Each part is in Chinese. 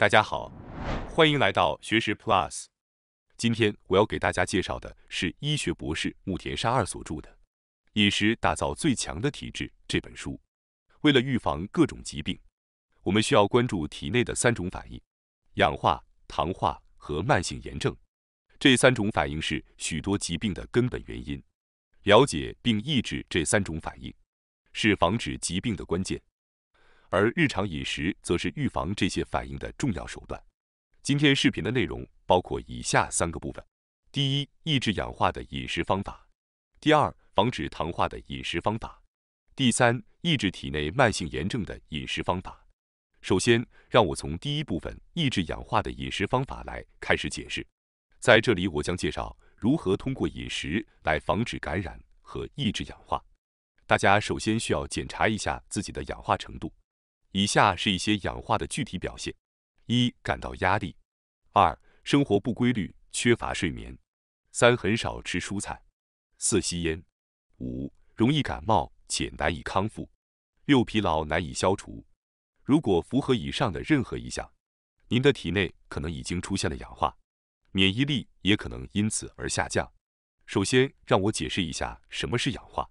大家好，欢迎来到学识 Plus。今天我要给大家介绍的是医学博士木田沙二所著的《饮食打造最强的体质》这本书。为了预防各种疾病，我们需要关注体内的三种反应：氧化、糖化和慢性炎症。这三种反应是许多疾病的根本原因。了解并抑制这三种反应，是防止疾病的关键。而日常饮食则是预防这些反应的重要手段。今天视频的内容包括以下三个部分：第一，抑制氧化的饮食方法；第二，防止糖化的饮食方法；第三，抑制体内慢性炎症的饮食方法。首先，让我从第一部分，抑制氧化的饮食方法来开始解释。在这里，我将介绍如何通过饮食来防止感染和抑制氧化。大家首先需要检查一下自己的氧化程度。以下是一些氧化的具体表现：一、感到压力；二、生活不规律，缺乏睡眠；三、很少吃蔬菜；四、吸烟；五、容易感冒且难以康复；六、疲劳难以消除。如果符合以上的任何一项，您的体内可能已经出现了氧化，免疫力也可能因此而下降。首先，让我解释一下什么是氧化。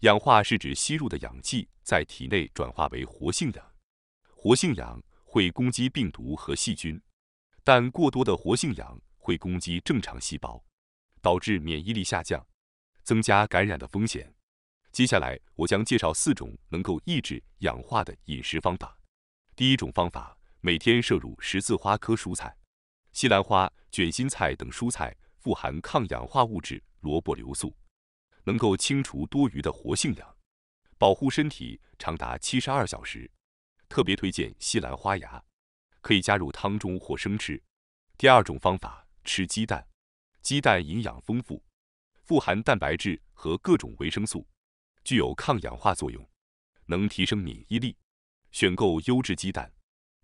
氧化是指吸入的氧气在体内转化为活性的。活性氧会攻击病毒和细菌，但过多的活性氧会攻击正常细胞，导致免疫力下降，增加感染的风险。接下来，我将介绍四种能够抑制氧化的饮食方法。第一种方法，每天摄入十字花科蔬菜，西兰花、卷心菜等蔬菜富含抗氧化物质萝卜硫素，能够清除多余的活性氧，保护身体长达七十二小时。特别推荐西兰花芽，可以加入汤中或生吃。第二种方法吃鸡蛋，鸡蛋营养丰富，富含蛋白质和各种维生素，具有抗氧化作用，能提升免疫力。选购优质鸡蛋，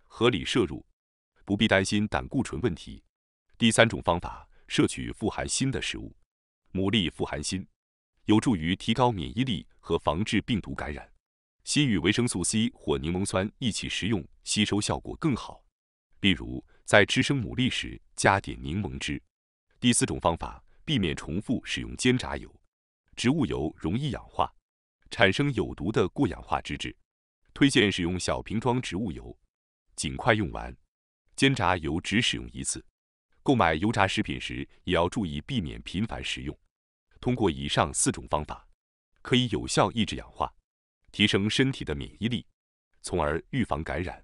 合理摄入，不必担心胆固醇问题。第三种方法，摄取富含锌的食物，牡蛎富含锌，有助于提高免疫力和防治病毒感染。锌与维生素 C 或柠檬酸一起食用，吸收效果更好。例如，在吃生牡蛎时加点柠檬汁。第四种方法，避免重复使用煎炸油。植物油容易氧化，产生有毒的过氧化脂质。推荐使用小瓶装植物油，尽快用完。煎炸油只使用一次。购买油炸食品时也要注意避免频繁食用。通过以上四种方法，可以有效抑制氧化。提升身体的免疫力，从而预防感染。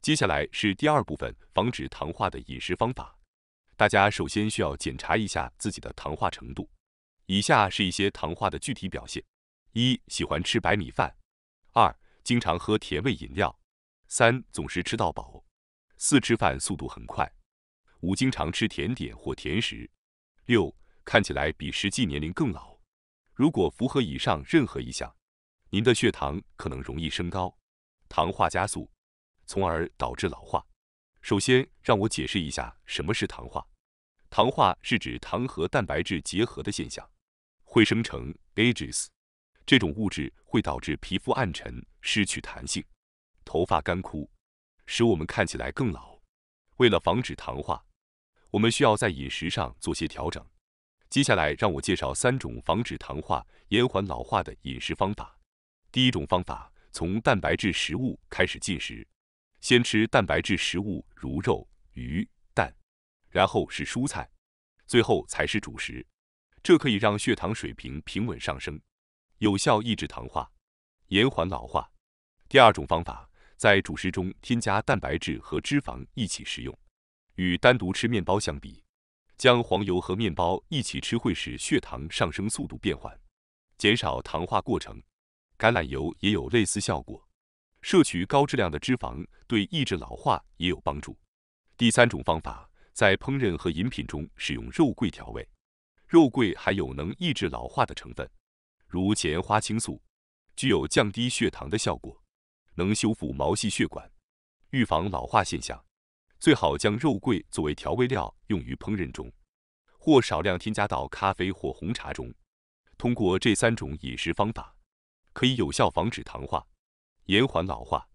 接下来是第二部分，防止糖化的饮食方法。大家首先需要检查一下自己的糖化程度。以下是一些糖化的具体表现：一、喜欢吃白米饭；二、经常喝甜味饮料；三、总是吃到饱；四、吃饭速度很快；五、经常吃甜点或甜食；六、看起来比实际年龄更老。如果符合以上任何一项，您的血糖可能容易升高，糖化加速，从而导致老化。首先，让我解释一下什么是糖化。糖化是指糖和蛋白质结合的现象，会生成 ages，这种物质会导致皮肤暗沉、失去弹性、头发干枯，使我们看起来更老。为了防止糖化，我们需要在饮食上做些调整。接下来，让我介绍三种防止糖化、延缓老化的饮食方法。第一种方法，从蛋白质食物开始进食，先吃蛋白质食物如肉、鱼、蛋，然后是蔬菜，最后才是主食。这可以让血糖水平平稳上升，有效抑制糖化，延缓老化。第二种方法，在主食中添加蛋白质和脂肪一起食用，与单独吃面包相比，将黄油和面包一起吃会使血糖上升速度变缓，减少糖化过程。橄榄油也有类似效果，摄取高质量的脂肪对抑制老化也有帮助。第三种方法，在烹饪和饮品中使用肉桂调味，肉桂含有能抑制老化的成分，如前花青素，具有降低血糖的效果，能修复毛细血管，预防老化现象。最好将肉桂作为调味料用于烹饪中，或少量添加到咖啡或红茶中。通过这三种饮食方法。可以有效防止糖化，延缓老化。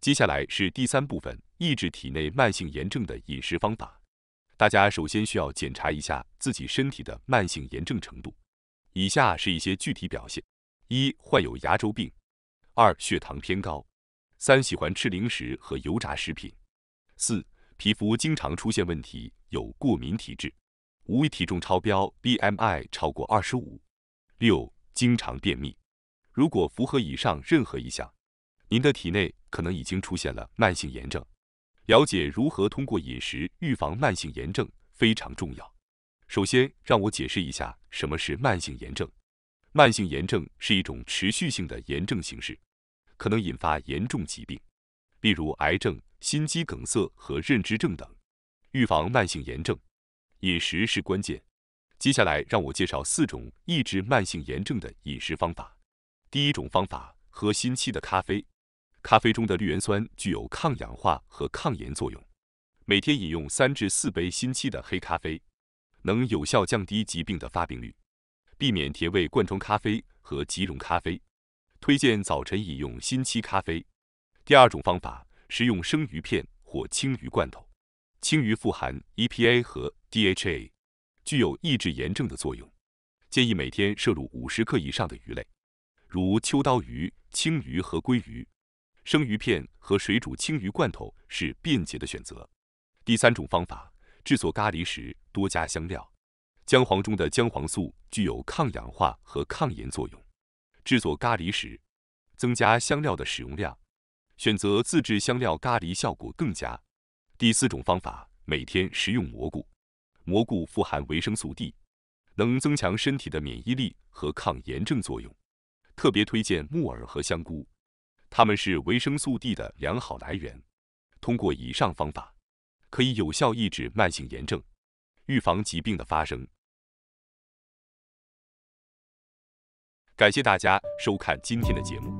接下来是第三部分，抑制体内慢性炎症的饮食方法。大家首先需要检查一下自己身体的慢性炎症程度。以下是一些具体表现：一、患有牙周病；二、血糖偏高；三、喜欢吃零食和油炸食品；四、皮肤经常出现问题，有过敏体质；五、体重超标，BMI 超过二十五；六、经常便秘。如果符合以上任何一项，您的体内可能已经出现了慢性炎症。了解如何通过饮食预防慢性炎症非常重要。首先，让我解释一下什么是慢性炎症。慢性炎症是一种持续性的炎症形式，可能引发严重疾病，例如癌症、心肌梗塞和认知症等。预防慢性炎症，饮食是关键。接下来，让我介绍四种抑制慢性炎症的饮食方法。第一种方法，喝新沏的咖啡。咖啡中的绿原酸具有抗氧化和抗炎作用。每天饮用三至四杯新沏的黑咖啡，能有效降低疾病的发病率。避免甜味罐装咖啡和即溶咖啡。推荐早晨饮用新沏咖啡。第二种方法，食用生鱼片或青鱼罐头。青鱼富含 EPA 和 DHA，具有抑制炎症的作用。建议每天摄入五十克以上的鱼类。如秋刀鱼、青鱼和鲑鱼，生鱼片和水煮青鱼罐头是便捷的选择。第三种方法，制作咖喱时多加香料，姜黄中的姜黄素具有抗氧化和抗炎作用。制作咖喱时，增加香料的使用量，选择自制香料咖喱效果更佳。第四种方法，每天食用蘑菇，蘑菇富含维生素 D，能增强身体的免疫力和抗炎症作用。特别推荐木耳和香菇，它们是维生素 D 的良好来源。通过以上方法，可以有效抑制慢性炎症，预防疾病的发生。感谢大家收看今天的节目。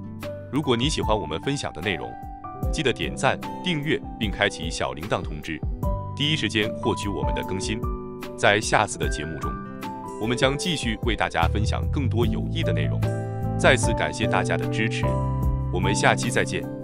如果你喜欢我们分享的内容，记得点赞、订阅并开启小铃铛通知，第一时间获取我们的更新。在下次的节目中，我们将继续为大家分享更多有益的内容。再次感谢大家的支持，我们下期再见。